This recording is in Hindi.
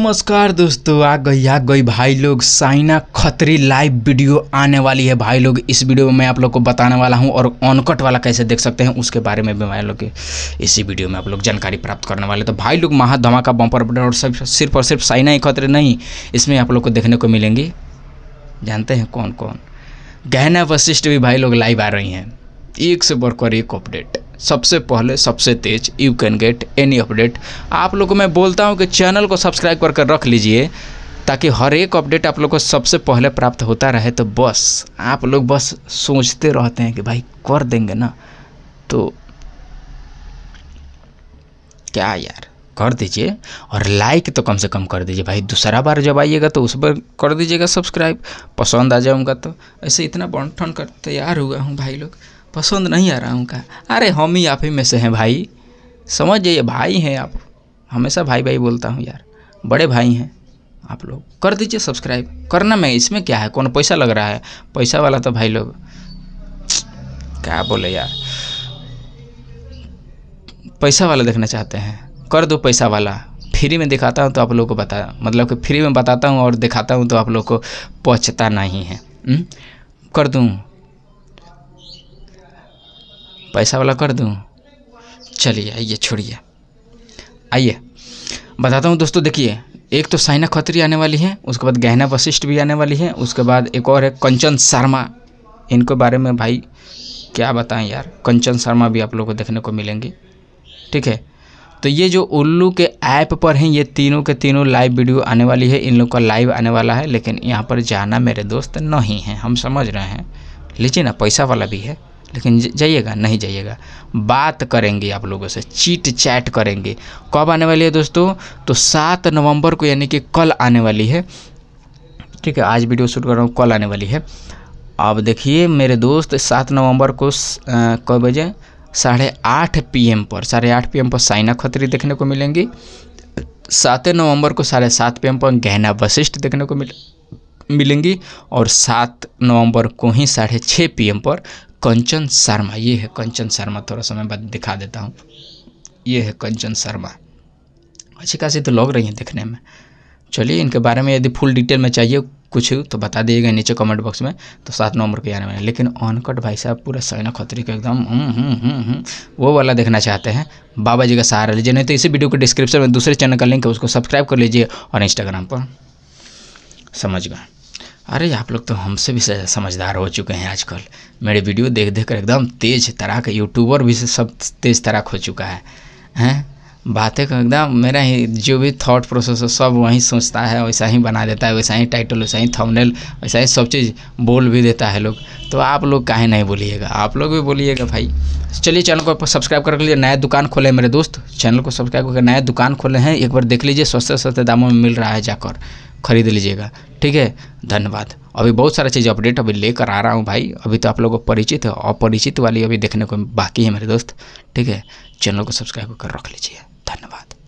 नमस्कार दोस्तों आ गई आ गई भाई लोग साइना खतरी लाइव वीडियो आने वाली है भाई लोग इस वीडियो में मैं आप लोग को बताने वाला हूं और ऑनकट वाला कैसे देख सकते हैं उसके बारे में भी मैं लोग इसी वीडियो में आप लोग जानकारी प्राप्त करने वाले तो भाई लोग महाधमाका बम्पर बटन और सब सिर्फ और सिर्फ साइना ही खतरे नहीं इसमें आप लोग को देखने को मिलेंगे जानते हैं कौन कौन गहना वशिष्ठ भी भाई लोग लाइव आ रही हैं एक से बढ़कर एक अपडेट सबसे पहले सबसे तेज you can get any update आप लोगों को मैं बोलता हूँ कि चैनल को सब्सक्राइब कर कर रख लीजिए ताकि हर एक अपडेट आप लोग को सबसे पहले प्राप्त होता रहे तो बस आप लोग बस सोचते रहते हैं कि भाई कर देंगे ना तो क्या यार कर दीजिए और लाइक तो कम से कम कर दीजिए भाई दूसरा बार जब आइएगा तो उस पर कर दीजिएगा सब्सक्राइब पसंद आ जाऊंगा तो ऐसे इतना बंटन कर तैयार हुआ हूँ भाई लोग पसंद नहीं आ रहा हूँ का अरे हम ही आप ही में से हैं भाई समझ जाइए भाई हैं आप हमेशा भाई भाई बोलता हूँ यार बड़े भाई हैं आप लोग कर दीजिए सब्सक्राइब करना मैं इसमें क्या है कौन पैसा लग रहा है पैसा वाला तो भाई लोग क्या बोले यार पैसा वाला देखना चाहते हैं कर दो पैसा वाला फ्री में दिखाता हूँ तो आप लोग को बता मतलब कि फ्री में बताता हूँ और दिखाता हूँ तो आप लोग को पहुँचता नहीं है कर दूँ पैसा वाला कर दूँ चलिए आइए छोड़िए आइए बताता हूँ दोस्तों देखिए एक तो साइना खत्री आने वाली है उसके बाद गहना वशिष्ठ भी आने वाली है उसके बाद एक और है कंचन शर्मा इनके बारे में भाई क्या बताएं यार कंचन शर्मा भी आप लोगों को देखने को मिलेंगे ठीक है तो ये जो उल्लू के ऐप पर हैं ये तीनों के तीनों लाइव वीडियो आने वाली है इन लोग का लाइव आने वाला है लेकिन यहाँ पर जाना मेरे दोस्त नहीं है हम समझ रहे हैं लीजिए ना पैसा वाला भी है लेकिन जाइएगा नहीं जाइएगा बात करेंगे आप लोगों से चीट चैट करेंगे कब आने वाली है दोस्तों तो सात नवंबर को यानी कि कल आने वाली है ठीक है आज वीडियो शूट कर रहा हूँ कल आने वाली है अब देखिए मेरे दोस्त सात नवंबर को कब बजे साढ़े आठ पी एम पर साढ़े आठ पी एम पर साइना खत्री देखने को मिलेंगी सात नवंबर को साढ़े सात पी एम पर गहना वशिष्ठ देखने को मिल मिलेंगी और सात नवंबर को ही साढ़े छः पी एम पर कंचन शर्मा ये है कंचन शर्मा थोड़ा समय बाद दिखा देता हूँ ये है कंचन शर्मा अच्छी खासी तो लग रही हैं देखने में चलिए इनके बारे में यदि फुल डिटेल में चाहिए कुछ तो बता दीजिएगा नीचे कमेंट बॉक्स में तो सात नंबर के आने वाले लेकिन ऑनकट भाई साहब पूरा सैना खतरी का एकदम हम्म, हम्म, हम्म, वो वाला देखना चाहते हैं बाबा जी का सहारा लीजिए नहीं तो इसी वीडियो के डिस्क्रिप्शन में दूसरे चैनल का लिंक है उसको सब्सक्राइब कर लीजिए और इंस्टाग्राम पर समझ गए अरे आप लोग तो हमसे भी समझदार हो चुके हैं आजकल मेरे वीडियो देख देख कर एकदम तेज तरह यूट्यूबर भी सब तेज तरह हो चुका है हैं बातें का एकदम मेरा ही जो भी थॉट प्रोसेस है सब वहीं सोचता है वैसा ही बना देता है वैसा ही टाइटल वैसा ही थंबनेल वैसा ही सब चीज़ बोल भी देता है लोग तो आप लोग काहे नहीं बोलिएगा आप लोग भी बोलिएगा भाई चलिए चैनल को सब्सक्राइब कर लीजिए नया दुकान खोले मेरे दोस्त चैनल को सब्सक्राइब करके नया दुकान खोले हैं एक बार देख लीजिए सस्ते सस्ते दामों में मिल रहा है जाकर ख़रीद लीजिएगा ठीक है धन्यवाद अभी बहुत सारा चीज़ अपडेट अभी लेकर आ रहा हूँ भाई अभी तो आप लोगों को परिचित है अपरिचित वाली अभी देखने को बाकी है मेरे दोस्त ठीक है चैनल को सब्सक्राइब कर रख लीजिए धन्यवाद